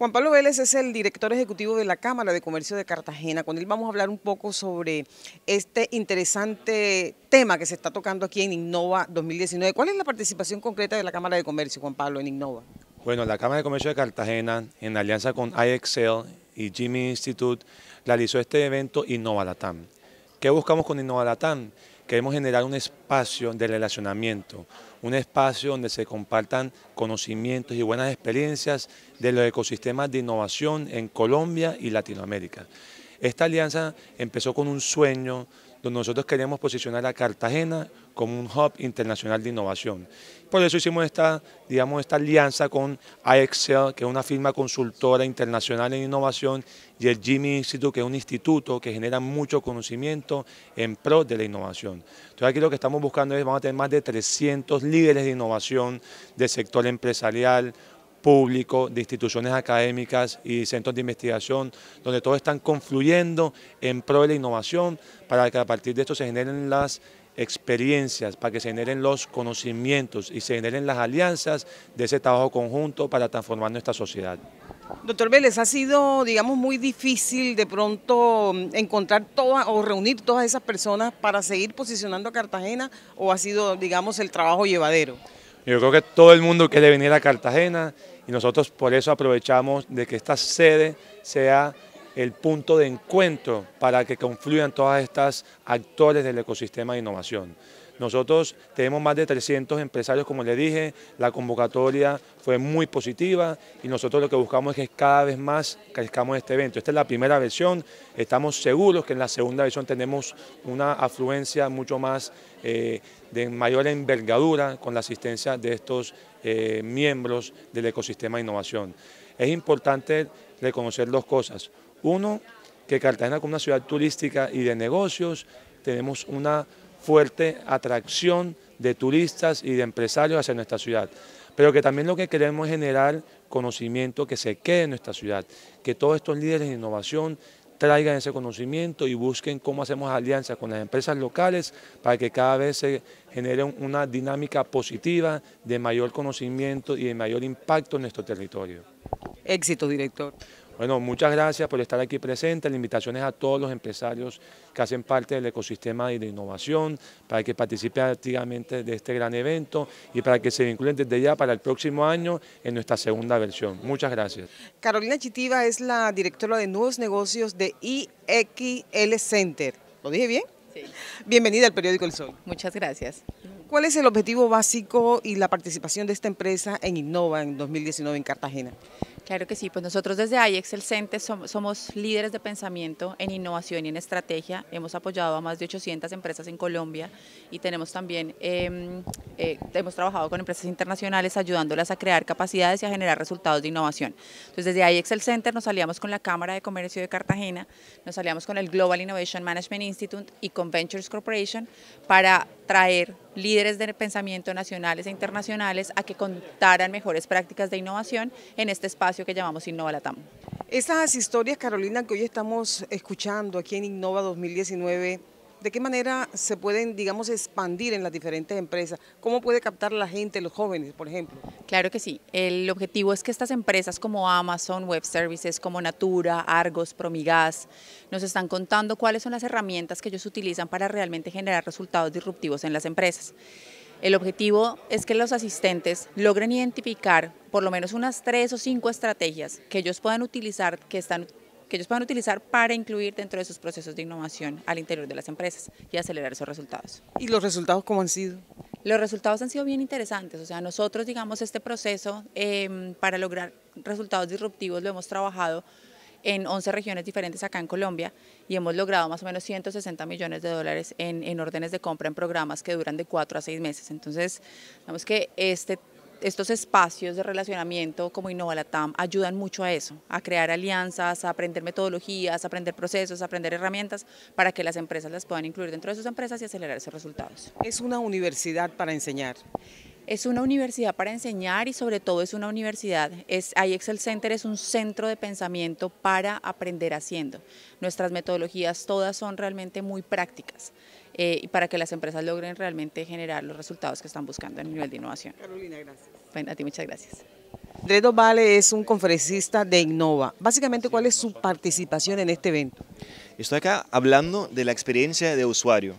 Juan Pablo Vélez es el director ejecutivo de la Cámara de Comercio de Cartagena. Con él vamos a hablar un poco sobre este interesante tema que se está tocando aquí en Innova 2019. ¿Cuál es la participación concreta de la Cámara de Comercio, Juan Pablo, en Innova? Bueno, la Cámara de Comercio de Cartagena, en alianza con IXL y Jimmy Institute, realizó este evento Innova Latam. ¿Qué buscamos con Innova Latam? Queremos generar un espacio de relacionamiento, un espacio donde se compartan conocimientos y buenas experiencias de los ecosistemas de innovación en Colombia y Latinoamérica. Esta alianza empezó con un sueño donde nosotros queremos posicionar a Cartagena como un hub internacional de innovación. Por eso hicimos esta, digamos, esta alianza con AEXEL, que es una firma consultora internacional en innovación, y el Jimmy Institute, que es un instituto que genera mucho conocimiento en pro de la innovación. Entonces aquí lo que estamos buscando es, vamos a tener más de 300 líderes de innovación del sector empresarial, público, de instituciones académicas y centros de investigación, donde todos están confluyendo en pro de la innovación para que a partir de esto se generen las experiencias, para que se generen los conocimientos y se generen las alianzas de ese trabajo conjunto para transformar nuestra sociedad. Doctor Vélez, ha sido, digamos, muy difícil de pronto mm, encontrar todas o reunir todas esas personas para seguir posicionando a Cartagena o ha sido, digamos, el trabajo llevadero. Yo creo que todo el mundo quiere venir a Cartagena y nosotros por eso aprovechamos de que esta sede sea el punto de encuentro para que confluyan todas estas actores del ecosistema de innovación. Nosotros tenemos más de 300 empresarios, como le dije, la convocatoria fue muy positiva y nosotros lo que buscamos es que cada vez más crezcamos este evento. Esta es la primera versión, estamos seguros que en la segunda versión tenemos una afluencia mucho más eh, de mayor envergadura con la asistencia de estos eh, miembros del ecosistema de innovación. Es importante reconocer dos cosas. Uno, que Cartagena como una ciudad turística y de negocios tenemos una fuerte atracción de turistas y de empresarios hacia nuestra ciudad. Pero que también lo que queremos es generar conocimiento que se quede en nuestra ciudad, que todos estos líderes de innovación traigan ese conocimiento y busquen cómo hacemos alianzas con las empresas locales para que cada vez se genere una dinámica positiva de mayor conocimiento y de mayor impacto en nuestro territorio. Éxito, director. Bueno, muchas gracias por estar aquí presente. La invitación es a todos los empresarios que hacen parte del ecosistema de innovación para que participen activamente de este gran evento y para que se vinculen desde ya para el próximo año en nuestra segunda versión. Muchas gracias. Carolina Chitiva es la directora de nuevos negocios de IXL Center. ¿Lo dije bien? Sí. Bienvenida al periódico El Sol. Muchas gracias. ¿Cuál es el objetivo básico y la participación de esta empresa en Innova en 2019 en Cartagena? Claro que sí, pues nosotros desde iExcel Center somos, líderes de pensamiento en innovación y en estrategia. Hemos apoyado a más de 800 empresas en Colombia y tenemos también, em, eh, hemos trabajado con empresas internacionales ayudándolas a crear capacidades y a generar resultados de innovación. Entonces desde IEXL Center nos aliamos con la Cámara de Comercio de Cartagena, nos aliamos con el Global Innovation Management Institute y con Ventures Corporation para traer líderes de pensamiento nacionales e internacionales a que contaran mejores prácticas de innovación en este espacio que llamamos Innova Latam. Estas historias, Carolina, que hoy estamos escuchando aquí en Innova 2019, ¿De qué manera se pueden, digamos, expandir en las diferentes empresas? ¿Cómo puede captar la gente, los jóvenes, por ejemplo? Claro que sí. El objetivo es que estas empresas como Amazon Web Services, como Natura, Argos, Promigas, nos están contando cuáles son las herramientas que ellos utilizan para realmente generar resultados disruptivos en las empresas. El objetivo es que los asistentes logren identificar por lo menos unas tres o cinco estrategias que ellos puedan utilizar que están que ellos puedan utilizar para incluir dentro de sus procesos de innovación al interior de las empresas y acelerar esos resultados. ¿Y los resultados cómo han sido? Los resultados han sido bien interesantes, o sea, nosotros digamos este proceso em, para lograr resultados disruptivos lo hemos trabajado en 11 regiones diferentes acá en Colombia y hemos logrado más o menos 160 millones de dólares en, en órdenes de compra en programas que duran de 4 a 6 meses. Entonces, digamos que este estos espacios de relacionamiento como Innovalatam ayudan mucho a eso, a crear alianzas, a aprender metodologías, a aprender procesos, a aprender herramientas para que las empresas las puedan incluir dentro de sus empresas y acelerar esos resultados. Es una universidad para enseñar. Es una universidad para enseñar y sobre todo es una universidad. Es, IXL Center es un centro de pensamiento para aprender haciendo. Nuestras metodologías todas son realmente muy prácticas eh, y para que las empresas logren realmente generar los resultados que están buscando a nivel de innovación. Carolina, gracias. Bueno, a ti muchas gracias. Dredo Vale es un conferencista de Innova. Básicamente, ¿cuál es su participación en este evento? Estoy acá hablando de la experiencia de usuario,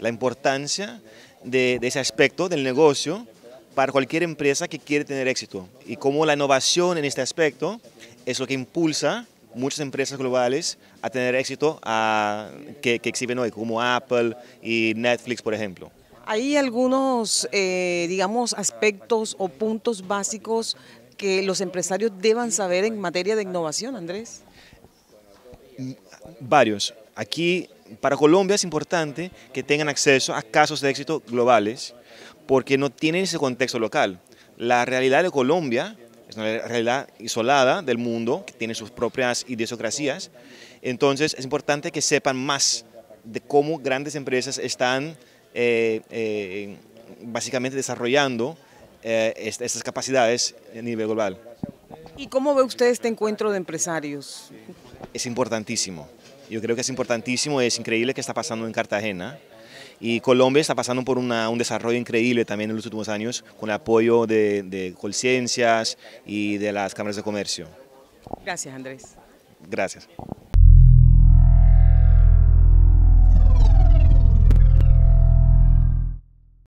la importancia de, de ese aspecto del negocio para cualquier empresa que quiere tener éxito. Y como la innovación en este aspecto es lo que impulsa muchas empresas globales a tener éxito a, que, exhiben hoy, como Apple y Netflix, por ejemplo. Hay algunos, eh, digamos, aspectos o puntos básicos que los empresarios deban saber en materia de innovación, Andrés. Varios. Aquí, para Colombia es importante que tengan acceso a casos de éxito globales porque no tienen ese contexto local. La realidad de Colombia es una realidad isolada del mundo, que tiene sus propias idiosincrasias, entonces es importante que sepan más de cómo grandes empresas están eh, eh, básicamente desarrollando eh, estas capacidades a nivel global. ¿Y cómo ve usted este encuentro de empresarios? Es importantísimo. Yo creo que es importantísimo, es increíble que está pasando en Cartagena. Y Colombia está pasando por un desarrollo increíble también en los últimos años con el apoyo de, de Colciencias y de las cámaras de comercio. Gracias, Andrés. Gracias.